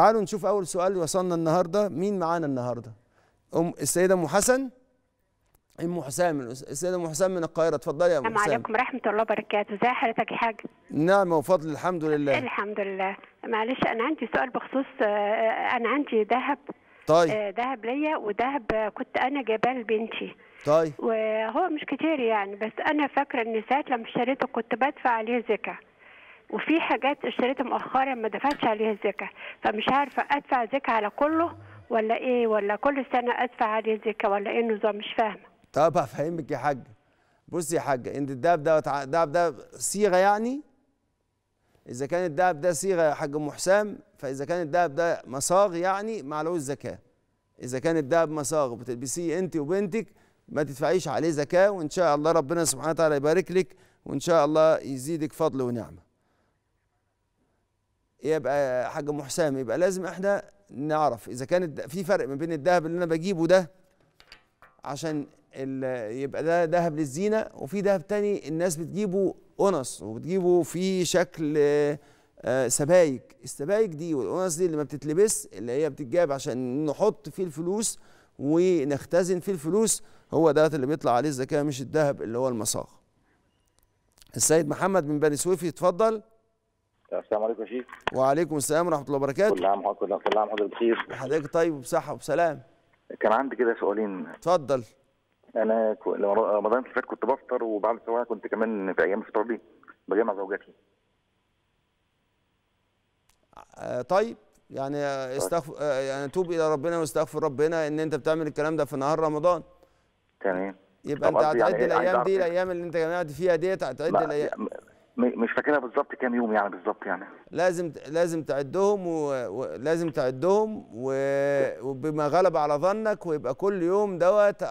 تعالوا نشوف اول سؤال وصلنا النهارده مين معانا النهارده ام السيده ام حسن ام حسام السيده ام حسام من القاهره اتفضلي يا ام حسام السلام عليكم ورحمه الله وبركاته ازي حضرتك يا حاج نعم وفضل الحمد لله الحمد لله معلش انا عندي سؤال بخصوص آه، آه، انا عندي ذهب طيب آه، ذهب ليا وذهب كنت انا جايباه لبنتي طيب وهو مش كتير يعني بس انا فاكره ان ساعه لما اشتريته كنت بدفع عليه زكاه وفي حاجات اشتريتها مؤخرا ما دفعتش عليها الزكاه فمش عارفه ادفع زكاه على كله ولا ايه ولا كل سنه ادفع عليه الزكاه ولا ايه النظام مش فاهمه طب هفهمك يا حاجه بصي يا حاجه انت الدهب ده الدهب ده صيغه يعني اذا كان الدهب ده صيغه يا حاج ام حسام فاذا كان الدهب ده مصاغ يعني عليهوش الزكاه اذا كان الدهب مصاغ بتلبسيه انت وبنتك ما تدفعيش عليه زكاه وان شاء الله ربنا سبحانه وتعالى يبارك لك وان شاء الله يزيدك فضل ونعمه يبقى حاجه محسام يبقى لازم احنا نعرف اذا كان في فرق ما بين الذهب اللي انا بجيبه ده عشان يبقى ده ذهب للزينه وفي ذهب تاني الناس بتجيبه انص وبتجيبه في شكل آه، سبايك السبايك دي والانص دي اللي ما بتتلبس اللي هي بتتجاب عشان نحط فيه الفلوس ونختزن فيه الفلوس هو ده اللي بيطلع عليه الزكاه مش الذهب اللي هو المصاغ السيد محمد من بني سويف يتفضل السلام عليكم يا شيخ وعليكم السلام ورحمه الله وبركاته كل عام وحضرتك كل عام وحضرتك بخير حضرتك طيب وبصحه وبسلام كان عندي كده سؤالين اتفضل انا رمضان اللي فات كنت بفطر وبعد السواعي كنت كمان في ايام الفطار دي بجمع زوجتي آه، طيب يعني استغفر آه، يعني توب الى ربنا واستغفر ربنا ان انت بتعمل الكلام ده في نهار رمضان تمام يبقى انت يعني هتعد يعني الايام دي الايام اللي انت جمعت فيها ديت هتعد الايام مش فاكرها بالظبط كام يوم يعني بالظبط يعني لازم لازم تعدهم ولازم و... تعدهم و... وبما غلب على ظنك ويبقى كل يوم دوت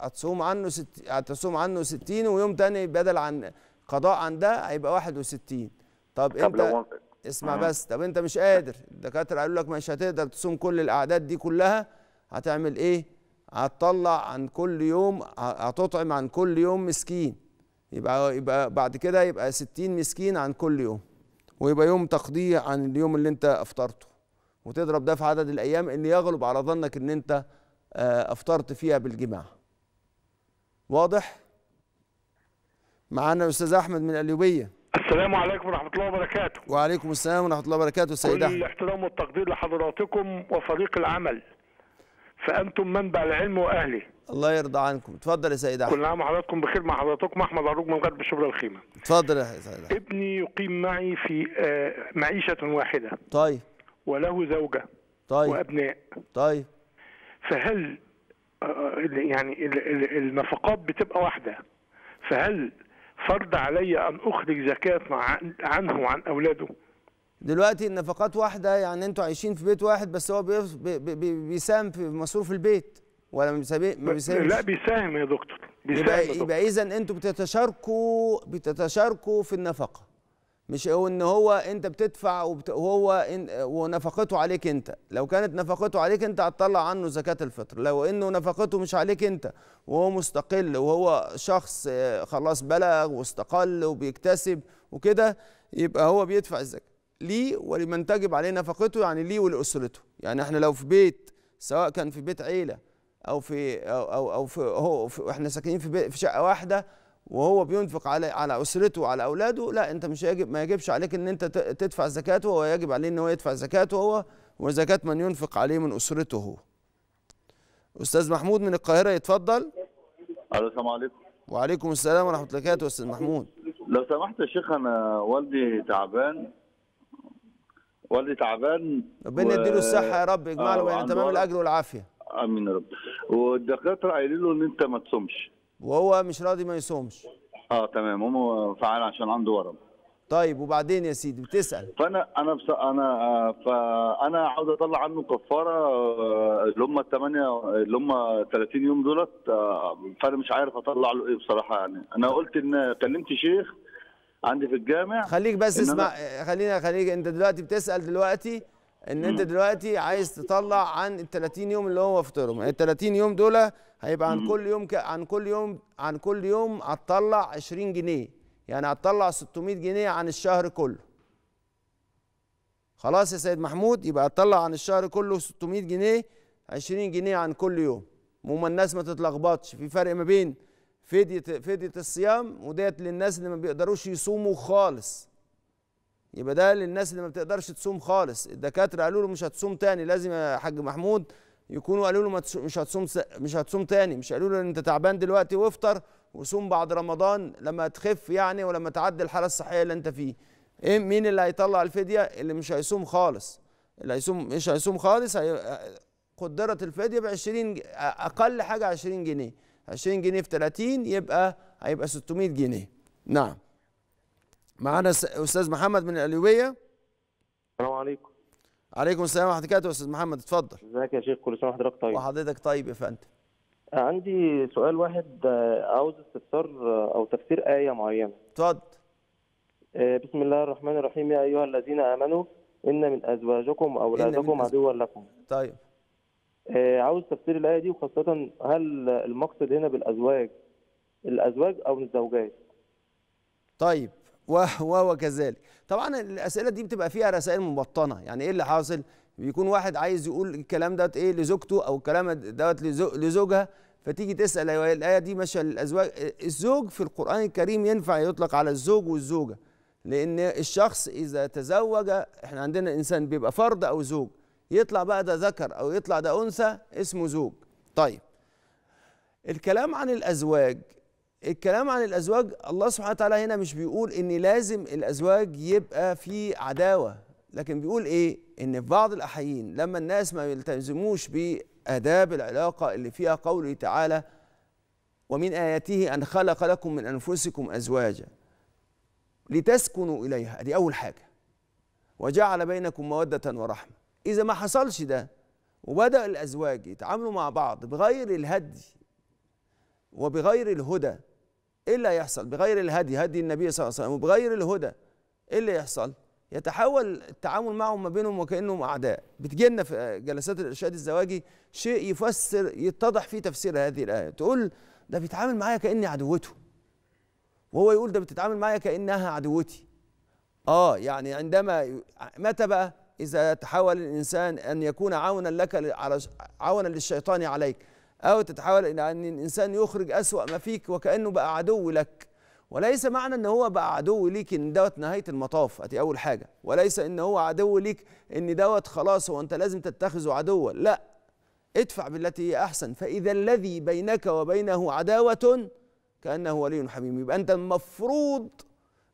هتصوم عنه ست... هتصوم عنه 60 ويوم تاني بدل عن قضاء عن ده هيبقى 61 طب, طب انت لو... اسمع مم. آه. بس طب انت مش قادر الدكاتره قالوا لك مش هتقدر تصوم كل الاعداد دي كلها هتعمل ايه هتطلع عن كل يوم هتطعم عن كل يوم مسكين يبقى يبقى بعد كده يبقى 60 مسكين عن كل يوم ويبقى يوم تقضيه عن اليوم اللي انت افطرته وتضرب ده في عدد الايام اللي يغلب على ظنك ان انت آه، افطرت فيها بالجماع واضح معانا الاستاذ احمد من الايوبيه السلام عليكم ورحمه الله وبركاته وعليكم السلام ورحمه الله وبركاته سيد احمد كل الاحترام والتقدير لحضراتكم وفريق العمل فانتم منبع العلم واهله الله يرضى عنكم اتفضل يا سيد احمد كل عام وحضراتكم بخير مع حضراتكم احمد عروج من غرب شبرا الخيمه اتفضل يا سيد احمد ابني يقيم معي في آه، معيشه واحده طيب وله زوجه طيب وابناء طيب فهل آه، يعني النفقات بتبقى واحده فهل فرض علي ان اخرج زكاه عنه وعن اولاده دلوقتي النفقات واحده يعني انتوا عايشين في بيت واحد بس هو بيساهم في مصروف البيت ولا ما بيساهمش لا بيساهم يا دكتور بيساهم يبقى, يبقى اذا انتوا بتتشاركوا بتتشاركوا في النفقه مش هو ان هو انت بتدفع وبت... وهو إن... ونفقته عليك انت لو كانت نفقته عليك انت هتطلع عنه زكاه الفطر لو انه نفقته مش عليك انت وهو مستقل وهو شخص آه، خلاص بلغ واستقل وبيكتسب وكده يبقى هو بيدفع الزكاه لي ولمن تجب عليه نفقته يعني لي ولاسرته يعني احنا لو في بيت سواء كان في بيت عيله او في او او, أو في هو في احنا ساكنين في, بيت في شقه واحده وهو بينفق على على اسرته وعلى اولاده لا انت مش يجب ما يجبش عليك ان انت تدفع زكاته هو يجب عليه ان هو يدفع زكاته هو وزكاه من ينفق عليه من اسرته هو استاذ محمود من القاهره يتفضل السلام عليكم وعليكم السلام ورحمه الله وبركاته استاذ محمود لو سمحت يا شيخ انا والدي تعبان والدي تعبان ربنا يديله الصحه يا رب يجمع آه، له بين يعني تمام الاجر والعافيه امين يا رب والدكاتره قايلين له ان انت ما تصومش وهو مش راضي ما يصومش اه تمام هو فعال عشان عنده ورم طيب وبعدين يا سيدي بتسال فانا انا بس انا آه، فانا عاوز اطلع عنه كفاره آه، اللي هم الثمانيه اللي هم 30 يوم دولت فانا مش عارف اطلع له ايه بصراحه يعني انا قلت ان كلمت شيخ عندي في الجامع خليك بس اسمع أنا... خلينا خليك انت دلوقتي بتسال دلوقتي ان انت دلوقتي عايز تطلع عن ال 30 يوم اللي هو فطرهم ال 30 يوم دول هيبقى عن كل يوم ك... عن كل يوم عن كل يوم هتطلع 20 جنيه يعني هتطلع 600 جنيه عن الشهر كله خلاص يا سيد محمود يبقى هتطلع عن الشهر كله 600 جنيه 20 جنيه عن كل يوم المهم الناس ما تتلخبطش في فرق ما بين فدية فدية الصيام وديت للناس اللي ما بيقدروش يصوموا خالص يبقى ده للناس اللي ما بتقدرش تصوم خالص الدكاترة قالوا له مش هتصوم تاني لازم يا حاج محمود يكونوا قالوا له مش هتصوم مش هتصوم تاني مش قالوا له انت تعبان دلوقتي وافطر وصوم بعد رمضان لما تخف يعني ولما تعدي الحالة الصحية اللي انت فيه ايه مين اللي هيطلع الفدية اللي مش هيصوم خالص اللي هيصوم مش هيصوم خالص هي قدرت الفدية ب 20 اقل حاجة 20 جنيه 20 جنيه في 30 يبقى هيبقى 600 جنيه نعم معانا استاذ محمد من القليوبيه السلام عليكم عليكم السلام ورحمه الله استاذ محمد اتفضل ازيك يا شيخ كل سنه وحضرتك طيب وحضرتك طيب يا فندم عندي سؤال واحد عاوز استفسار او تفسير ايه معينه اتفضل آه، بسم الله الرحمن الرحيم يا ايها الذين امنوا ان من ازواجكم واولادكم عدوا لكم طيب آه، عاوز تفسير الايه دي وخاصه هل المقصد هنا بالازواج الازواج او الزوجات طيب وهو وكذلك طبعا الاسئله دي بتبقى فيها رسائل مبطنه يعني ايه اللي حاصل بيكون واحد عايز يقول الكلام دوت ايه لزوجته او الكلام دوت لزوجها فتيجي تسال ايوه الايه دي ماشيه للازواج الزوج في القران الكريم ينفع يطلق على الزوج والزوجه لان الشخص اذا تزوج احنا عندنا انسان بيبقى فرد او زوج يطلع بقى ده ذكر او يطلع ده انثى اسمه زوج طيب الكلام عن الازواج الكلام عن الازواج الله سبحانه وتعالى هنا مش بيقول ان لازم الازواج يبقى في عداوه لكن بيقول ايه ان في بعض الاحيين لما الناس ما يلتزموش باداب العلاقه اللي فيها قوله تعالى ومن اياته ان خلق لكم من انفسكم ازواجا لتسكنوا اليها دي اول حاجه وجعل بينكم موده ورحمه إذا ما حصلش ده وبدأ الأزواج يتعاملوا مع بعض بغير الهدي وبغير الهدى إيه اللي هيحصل؟ بغير الهدي هدي النبي صلى الله عليه وسلم وبغير الهدى إيه اللي يحصل؟ يتحول التعامل معهم ما بينهم وكأنهم أعداء بتجينا في جلسات الإرشاد الزواجي شيء يفسر يتضح فيه تفسير هذه الآية تقول ده بيتعامل معايا كأني عدوته وهو يقول ده بتتعامل معايا كأنها عدوتي آه يعني عندما متى بقى؟ إذا تحاول الإنسان أن يكون عونا لك على عونا للشيطان عليك أو تتحاول إلى أن الإنسان يخرج أسوأ ما فيك وكأنه بقى عدو لك وليس معنى ان هو بقى عدو ليك ان دوت نهايه المطاف ادي اول حاجه وليس ان هو عدو ليك ان دوت خلاص هو انت لازم تتخذه عدوا لا ادفع بالتي هي احسن فاذا الذي بينك وبينه عداوه كانه ولي حميم يبقى انت المفروض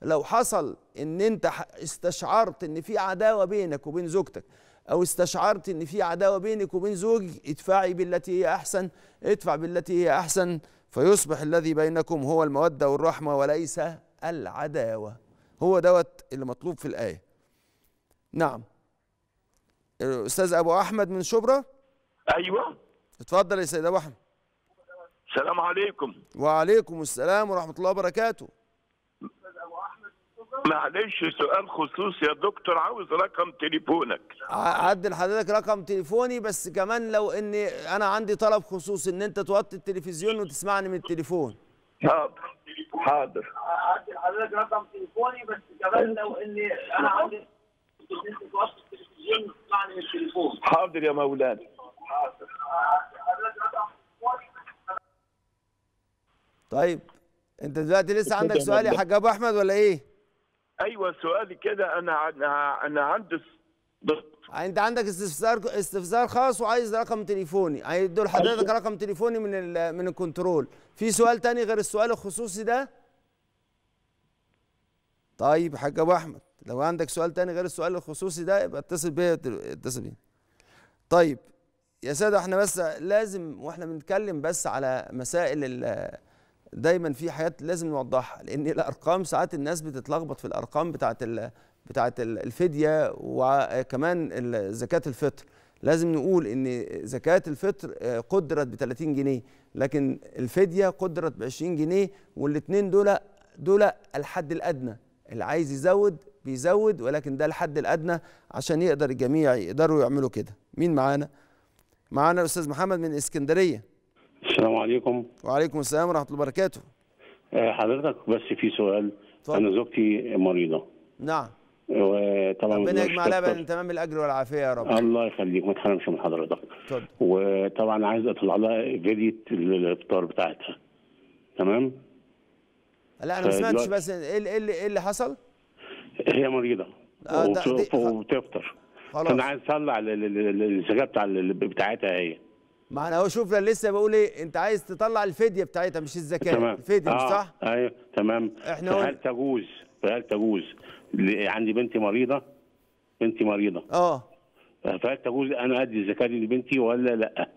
لو حصل ان انت استشعرت ان في عداوه بينك وبين زوجتك او استشعرت ان في عداوه بينك وبين زوجك ادفعي بالتي هي احسن ادفع بالتي هي احسن فيصبح الذي بينكم هو الموده والرحمه وليس العداوه هو دوت اللي مطلوب في الايه نعم الاستاذ ابو احمد من شبرا ايوه اتفضل يا سيد ابو احمد السلام عليكم وعليكم السلام ورحمه الله وبركاته معلش سؤال خصوصي يا دكتور عاوز رقم تليفونك عدل حضرتك رقم تليفوني بس كمان لو ان انا عندي طلب خصوصي ان انت توطي التلفزيون وتسمعني من التليفون حاضر حاضر عدل حضرتك رقم تليفوني بس كمان لو ان انا عندي ان انت توطي التلفزيون وتسمعني من التليفون حاضر يا مولانا حاضر رقم طيب انت دلوقتي لسه عندك سؤال يا حاج ابو احمد ولا ايه؟ ايوه سؤالي كده انا انا عندي انت عندك استفسار استفسار خاص وعايز رقم تليفوني هيدوا لحضرتك أيوة. رقم تليفوني من ال... من الكنترول في سؤال تاني غير السؤال الخصوصي ده طيب حاج ابو احمد لو عندك سؤال تاني غير السؤال الخصوصي ده يبقى اتصل بيا اتصل بيا طيب يا ساده احنا بس لازم واحنا بنتكلم بس على مسائل ال دايما في حاجات لازم نوضحها لان الارقام ساعات الناس بتتلخبط في الارقام بتاعه بتاعه الفديه وكمان زكاه الفطر لازم نقول ان زكاه الفطر آه، قدرت ب 30 جنيه لكن الفديه قدرت ب 20 جنيه والاثنين دول دول الحد الادنى اللي عايز يزود بيزود ولكن ده الحد الادنى عشان يقدر الجميع يقدروا يعملوا كده مين معانا معانا الاستاذ محمد من اسكندريه السلام عليكم وعليكم السلام ورحمه الله وبركاته آه، حضرتك بس في سؤال طبعا. انا زوجتي مريضه نعم وطبعا آه، ربنا يجمع لها بين تمام الاجر والعافيه يا رب الله يخليك ما تحرمش من حضرتك اتفضل وطبعا عايز اطلع لها فيديو الافطار بتاعتها تمام لا انا ما سمعتش بس ايه اللي, إيه, ايه اللي حصل؟ هي مريضه آه وبتفطر انا عايز اطلع الزكاه بتاع بتاعتها هي ما انا هو شوف لسه بقول ايه انت عايز تطلع الفديه بتاعتها مش الزكاه تمام. الفديه آه. مش صح؟ ايوه تمام احنا هل تجوز فهل تجوز عندي بنتي مريضه بنتي مريضه اه فهل تجوز انا ادي الزكاه دي لبنتي ولا لا؟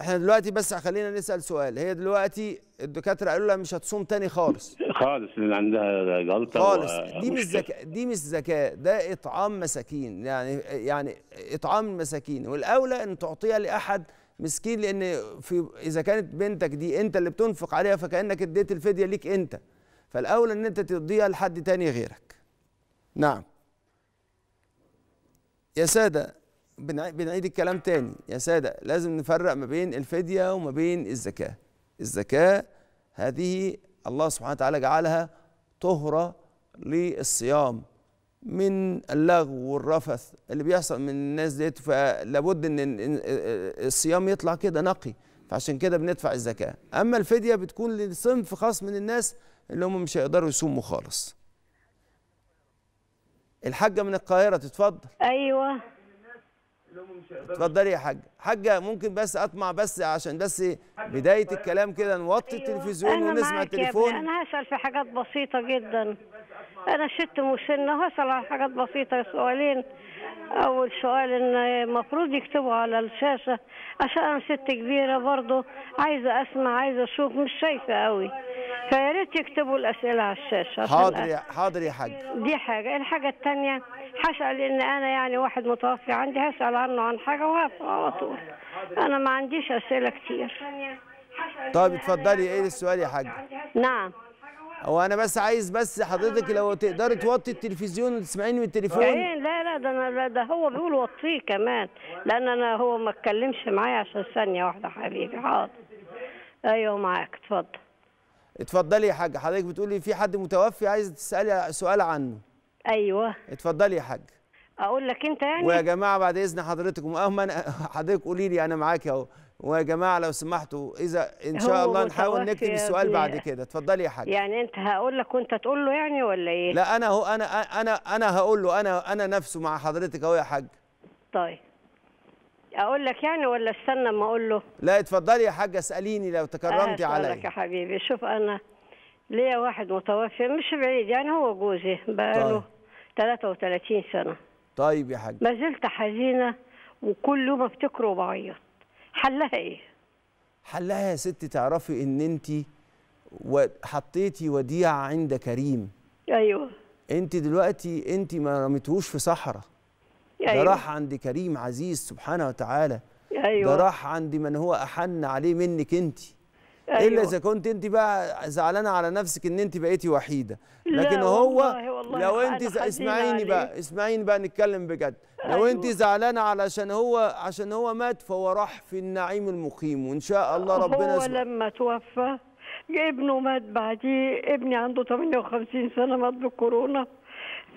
احنا دلوقتي بس خلينا نسال سؤال هي دلوقتي الدكاتره قالوا لها مش هتصوم تاني خالص خالص لان عندها جلطه خالص دي مش زكاه دي مش زكاه ده اطعام مساكين يعني يعني اطعام المساكين والاولى ان تعطيها لاحد مسكين لان في اذا كانت بنتك دي انت اللي بتنفق عليها فكانك اديت الفديه ليك انت فالاولى ان انت تديها لحد تاني غيرك نعم يا ساده بنعيد الكلام تاني يا ساده لازم نفرق ما بين الفديه وما بين الزكاه الزكاه هذه الله سبحانه وتعالى جعلها طهره للصيام من اللغو والرفث اللي بيحصل من الناس ديت فلابد ان الصيام يطلع كده نقي فعشان كده بندفع الزكاه اما الفديه بتكون لصنف خاص من الناس اللي هم مش هيقدروا يصوموا خالص الحاجه من القاهره تتفضل ايوه اتفضلي يا حاجه حاجه ممكن بس اطمع بس عشان بس إيه، بدايه الكلام كده نوطي أيوة. ونسمع التليفون انا هسال في حاجات بسيطه جدا انا ست مسنه هسال على حاجات بسيطه سؤالين اول سؤال ان المفروض يكتبوا على الشاشه عشان انا ست كبيره برضه عايزه اسمع عايزه اشوف مش شايفه قوي فيا ريت يكتبوا الاسئله على الشاشه حاضر يا حاضر يا حاج دي حاجه الحاجه الثانيه حاشا لأن أنا يعني واحد متوفي عندي هسأل عنه عن حاجة وهفهم على طول أنا ما عنديش أسئلة كتير طيب اتفضلي ايه السؤال يا حاج نعم هو انا بس عايز بس حضرتك لو تقدري توطي التلفزيون وتسمعيني من التليفون إيه، لا لا ده انا ده هو بيقول وطيه كمان لان انا هو ما اتكلمش معايا عشان ثانيه واحده حبيبي حاضر ايوه معاك اتفضل اتفضلي يا حاجه حضرتك بتقولي في حد متوفي عايز تسالي سؤال عنه ايوه اتفضلي يا حاج اقول لك انت يعني ويا جماعه بعد اذن حضرتكم اما حضرتك قولي لي انا معاك اهو ويا جماعه لو سمحتوا اذا ان شاء الله نحاول نكتب السؤال بعد كده اتفضلي يا حاج يعني انت هقول لك وانت تقول له يعني ولا ايه لا انا هو انا انا انا هقول له انا انا نفسه مع حضرتك اهو يا حاج طيب اقول لك يعني ولا استنى اما اقول له لا اتفضلي يا حاجه اساليني لو تكرمتي عليا لك يا حبيبي شوف انا ليا واحد متوفي مش بعيد يعني هو جوزي بقاله طيب. 33 سنة طيب يا حاج ما زلت حزينة وكل يوم افتكره وبعيط حلها ايه؟ حلها يا ستي تعرفي ان انت حطيتي وديعة عند كريم ايوه انت دلوقتي انت ما رميتهوش في صحراء أيوة. ده راح عند كريم عزيز سبحانه وتعالى ايوه ده راح عند من هو احن عليه منك انت أيوة. الا اذا كنت انت بقى زعلانه على نفسك ان انت بقيتي وحيده لكن هو والله لو انت اسمعيني بقى اسمعيني بقى نتكلم بجد أيوة. لو انت أيوه. زعلانه علشان هو عشان هو مات فهو راح في النعيم المقيم وان شاء الله ربنا هو لما توفى ابنه مات بعديه ابني عنده 58 سنه مات بالكورونا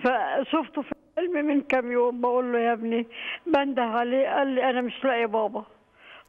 فشفته في الفيلم من كام يوم بقول له يا ابني بنده عليه قال لي انا مش لاقي بابا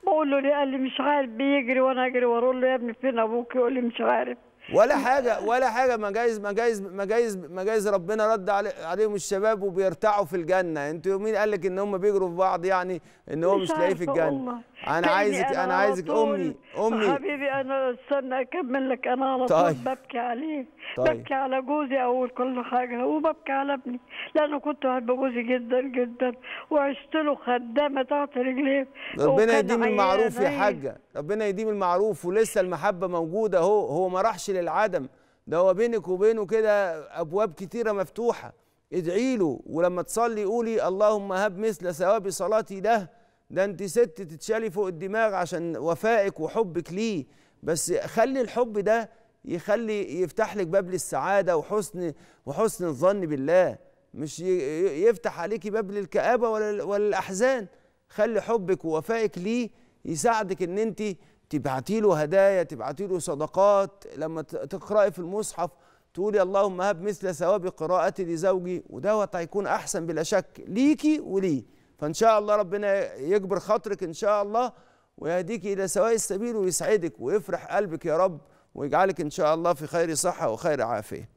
بقول له قال لي مش عارف بيجري وانا اجري واقول له يا ابني فين ابوك يقول لي مش عارف ولا حاجه ولا حاجه ما جايز ما جايز ما جايز ما جايز ربنا رد علي عليهم الشباب وبيرتعوا في الجنه انتوا مين قال لك ان هم بيجروا في بعض يعني ان هو مش, مش لاقيه في الجنه انا عايزك انا, أنا عايزك امي امي حبيبي انا استنى اكمل لك انا على طول طيب. ببكي عليه طيب. ببكي على جوزي اول كل حاجه وببكي على ابني لانه كنت بحب جوزي جدا جدا وعشت له خدامه تحت رجليه ربنا يديم المعروف يا حاجه ربنا يديم المعروف ولسه المحبه موجوده اهو هو ما راحش للعدم ده هو بينك وبينه كده ابواب كتيره مفتوحه ادعي له ولما تصلي قولي اللهم هب مثل ثواب صلاتي ده ده انت ست تتشالي فوق الدماغ عشان وفائك وحبك ليه بس خلي الحب ده يخلي يفتح لك باب للسعاده وحسن وحسن الظن بالله مش يفتح عليكي باب للكآبه ولا ولا الاحزان خلي حبك ووفائك ليه يساعدك ان انت تبعتي له هدايا تبعتي له صدقات لما تقراي في المصحف تقولي اللهم هب مثل ثواب قراءتي لزوجي ودوت هيكون احسن بلا شك ليكي وليه فان شاء الله ربنا يجبر خاطرك ان شاء الله ويهديك الى سواء السبيل ويسعدك ويفرح قلبك يا رب ويجعلك إن شاء الله في خير صحة وخير عافية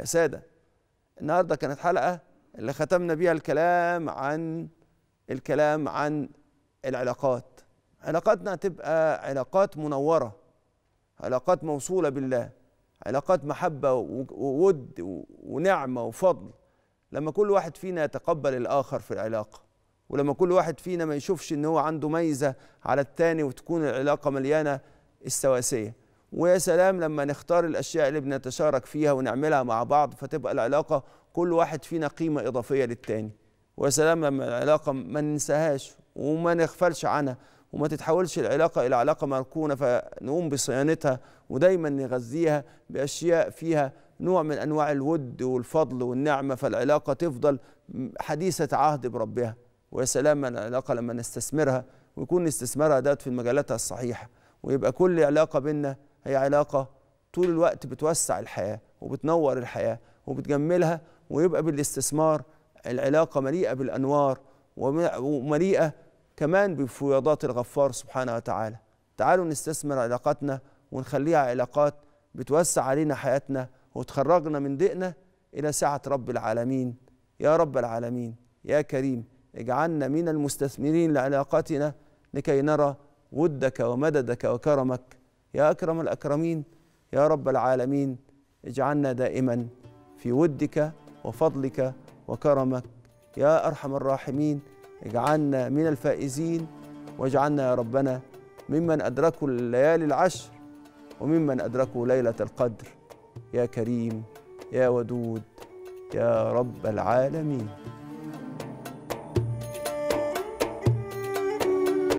يا سادة النهاردة كانت حلقة اللي ختمنا بيها الكلام عن الكلام عن العلاقات علاقاتنا تبقى علاقات منورة علاقات موصولة بالله علاقات محبة وود ونعمة وفضل لما كل واحد فينا يتقبل الآخر في العلاقة ولما كل واحد فينا ما يشوفش ان هو عنده ميزة على التاني وتكون العلاقة مليانة السواسية ويا سلام لما نختار الاشياء اللي بنتشارك فيها ونعملها مع بعض فتبقى العلاقه كل واحد فينا قيمه اضافيه للتاني ويا سلام لما العلاقه ما ننساهاش وما نغفلش عنها وما تتحولش العلاقه الى علاقه مركونه فنقوم بصيانتها ودايما نغذيها باشياء فيها نوع من انواع الود والفضل والنعمه فالعلاقه تفضل حديثه عهد بربها ويا سلام العلاقه لما نستثمرها ويكون استثمارها ده في مجالاتها الصحيحه ويبقى كل علاقه بينا هي علاقة طول الوقت بتوسع الحياة وبتنور الحياة وبتجملها ويبقى بالاستثمار العلاقة مليئة بالأنوار ومليئة كمان بفيضات الغفار سبحانه وتعالى تعالوا نستثمر علاقاتنا ونخليها علاقات بتوسع علينا حياتنا وتخرجنا من ضيقنا إلى سعة رب العالمين يا رب العالمين يا كريم اجعلنا من المستثمرين لعلاقاتنا لكي نرى ودك ومددك وكرمك يا اكرم الاكرمين يا رب العالمين اجعلنا دائما في ودك وفضلك وكرمك يا ارحم الراحمين اجعلنا من الفائزين واجعلنا يا ربنا ممن ادركوا الليالي العشر وممن ادركوا ليله القدر يا كريم يا ودود يا رب العالمين